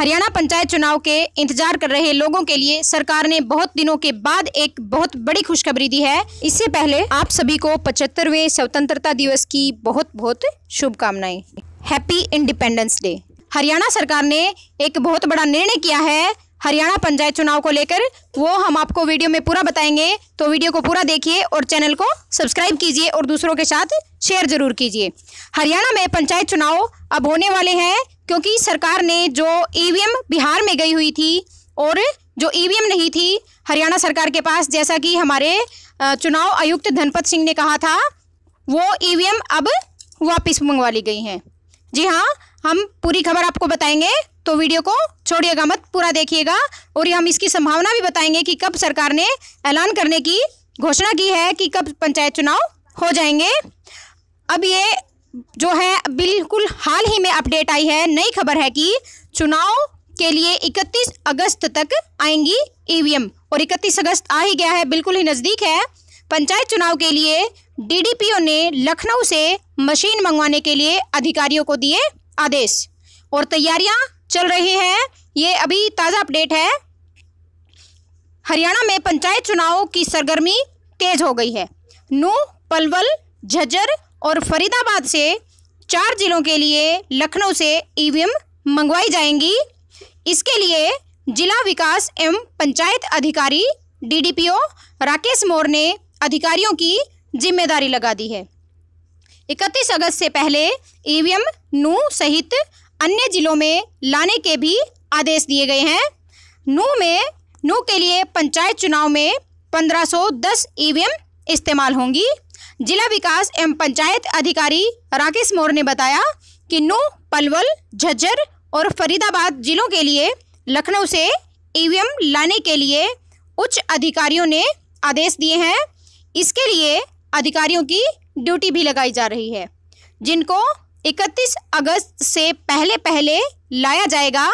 हरियाणा पंचायत चुनाव के इंतजार कर रहे लोगों के लिए सरकार ने बहुत दिनों के बाद एक बहुत बड़ी खुशखबरी दी है इससे पहले आप सभी को पचहत्तरवे स्वतंत्रता दिवस की बहुत बहुत शुभकामनाएं हैप्पी इंडिपेंडेंस डे हरियाणा सरकार ने एक बहुत बड़ा निर्णय किया है हरियाणा पंचायत चुनाव को लेकर वो हम आपको वीडियो में पूरा बताएंगे तो वीडियो को पूरा देखिए और चैनल को सब्सक्राइब कीजिए और दूसरों के साथ शेयर जरूर कीजिए हरियाणा में पंचायत चुनाव अब होने वाले हैं क्योंकि सरकार ने जो ईवीएम बिहार में गई हुई थी और जो ईवीएम नहीं थी हरियाणा सरकार के पास जैसा कि हमारे चुनाव आयुक्त धनपत सिंह ने कहा था वो ई अब वापिस मंगवा ली गई हैं जी हाँ हम पूरी खबर आपको बताएंगे तो वीडियो को छोड़िएगा मत पूरा देखिएगा और हम इसकी संभावना भी बताएंगे कि कब सरकार ने ऐलान करने की घोषणा की है कि कब पंचायत चुनाव हो जाएंगे अब ये जो है बिल्कुल हाल ही में अपडेट आई है नई खबर है कि चुनाव के लिए 31 अगस्त तक आएंगी ईवीएम और 31 अगस्त आ ही गया है बिल्कुल ही नज़दीक है पंचायत चुनाव के लिए डीडीपीओ ने लखनऊ से मशीन मंगवाने के लिए अधिकारियों को दिए आदेश और तैयारियां चल रहे हैं ये अभी ताज़ा अपडेट है हरियाणा में पंचायत चुनावों की सरगर्मी तेज हो गई है नू पलवल झज्जर और फरीदाबाद से चार जिलों के लिए लखनऊ से ईवीएम मंगवाई जाएंगी इसके लिए जिला विकास एवं पंचायत अधिकारी डीडीपीओ राकेश मोर ने अधिकारियों की जिम्मेदारी लगा दी है 31 अगस्त से पहले ईवीएम नू सहित अन्य जिलों में लाने के भी आदेश दिए गए हैं नू में नू के लिए पंचायत चुनाव में 1510 ईवीएम इस्तेमाल होंगी जिला विकास एवं पंचायत अधिकारी राकेश मोर ने बताया कि नू पलवल झज्जर और फरीदाबाद जिलों के लिए लखनऊ से ईवीएम लाने के लिए उच्च अधिकारियों ने आदेश दिए हैं इसके लिए अधिकारियों की ड्यूटी भी लगाई जा रही है जिनको 31 अगस्त से पहले पहले लाया जाएगा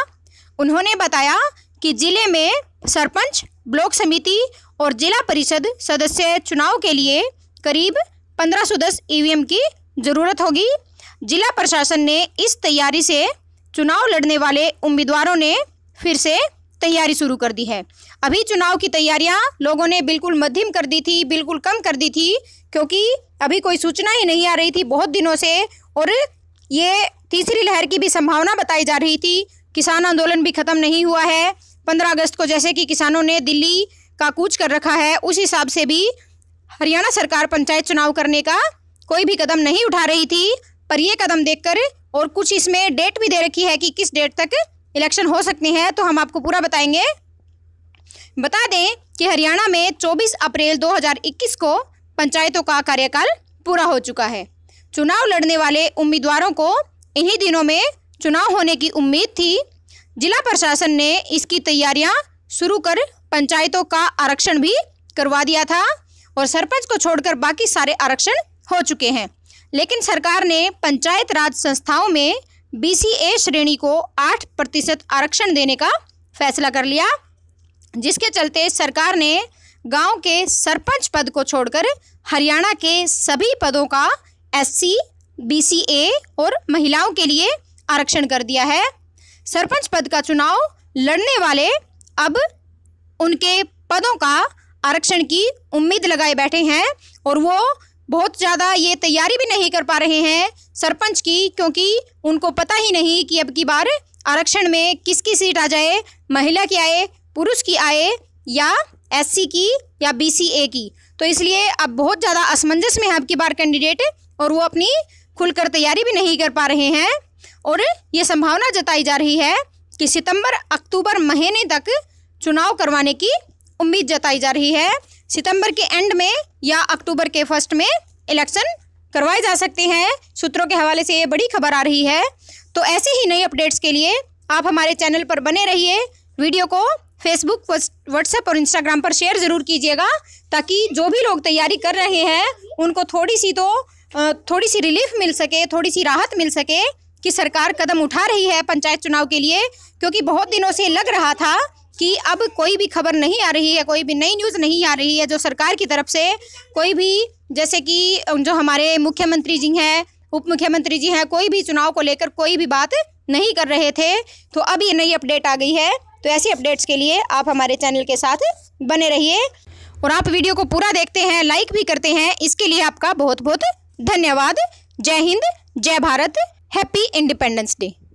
उन्होंने बताया कि जिले में सरपंच ब्लॉक समिति और जिला परिषद सदस्य चुनाव के लिए करीब 1510 ईवीएम की ज़रूरत होगी जिला प्रशासन ने इस तैयारी से चुनाव लड़ने वाले उम्मीदवारों ने फिर से तैयारी शुरू कर दी है अभी चुनाव की तैयारियां लोगों ने बिल्कुल मध्यम कर दी थी बिल्कुल कम कर दी थी क्योंकि अभी कोई सूचना ही नहीं आ रही थी बहुत दिनों से और ये तीसरी लहर की भी संभावना बताई जा रही थी किसान आंदोलन भी खत्म नहीं हुआ है पंद्रह अगस्त को जैसे कि किसानों ने दिल्ली का कूच कर रखा है उस हिसाब से भी हरियाणा सरकार पंचायत चुनाव करने का कोई भी कदम नहीं उठा रही थी पर यह कदम देखकर और कुछ इसमें डेट भी दे रखी है कि किस डेट तक इलेक्शन हो सकते हैं तो हम आपको पूरा बताएंगे बता दें कि हरियाणा में 24 अप्रैल 2021 को पंचायतों का कार्यकाल पूरा हो चुका है चुनाव लड़ने वाले उम्मीदवारों को इन्हीं दिनों में चुनाव होने की उम्मीद थी जिला प्रशासन ने इसकी तैयारियां शुरू कर पंचायतों का आरक्षण भी करवा दिया था और सरपंच को छोड़कर बाकी सारे आरक्षण हो चुके हैं लेकिन सरकार ने पंचायत राज संस्थाओं में बी श्रेणी को आठ प्रतिशत आरक्षण देने का फैसला कर लिया जिसके चलते सरकार ने गांव के सरपंच पद को छोड़कर हरियाणा के सभी पदों का एससी, बीसीए और महिलाओं के लिए आरक्षण कर दिया है सरपंच पद का चुनाव लड़ने वाले अब उनके पदों का आरक्षण की उम्मीद लगाए बैठे हैं और वो बहुत ज़्यादा ये तैयारी भी नहीं कर पा रहे हैं सरपंच की क्योंकि उनको पता ही नहीं कि अब की बार आरक्षण में किसकी सीट आ जाए महिला की आए पुरुष की आए या एससी की या बीसीए की तो इसलिए अब बहुत ज़्यादा असमंजस में है अब की बार कैंडिडेट और वो अपनी खुलकर तैयारी भी नहीं कर पा रहे हैं और ये संभावना जताई जा रही है कि सितंबर अक्टूबर महीने तक चुनाव करवाने की उम्मीद जताई जा रही है सितंबर के एंड में या अक्टूबर के फर्स्ट में इलेक्शन करवाए जा सकते हैं सूत्रों के हवाले से ये बड़ी खबर आ रही है तो ऐसे ही नई अपडेट्स के लिए आप हमारे चैनल पर बने रहिए वीडियो को फेसबुक व्हाट्सएप और इंस्टाग्राम पर शेयर ज़रूर कीजिएगा ताकि जो भी लोग तैयारी कर रहे हैं उनको थोड़ी सी तो थोड़ी सी रिलीफ मिल सके थोड़ी सी राहत मिल सके कि सरकार कदम उठा रही है पंचायत चुनाव के लिए क्योंकि बहुत दिनों से लग रहा था कि अब कोई भी खबर नहीं आ रही है कोई भी नई न्यूज़ नहीं आ रही है जो सरकार की तरफ से कोई भी जैसे कि जो हमारे मुख्यमंत्री जी हैं उप मुख्यमंत्री जी हैं कोई भी चुनाव को लेकर कोई भी बात नहीं कर रहे थे तो अब ये नई अपडेट आ गई है तो ऐसी अपडेट्स के लिए आप हमारे चैनल के साथ बने रहिए और आप वीडियो को पूरा देखते हैं लाइक भी करते हैं इसके लिए आपका बहुत बहुत धन्यवाद जय हिंद जय भारत हैप्पी इंडिपेंडेंस डे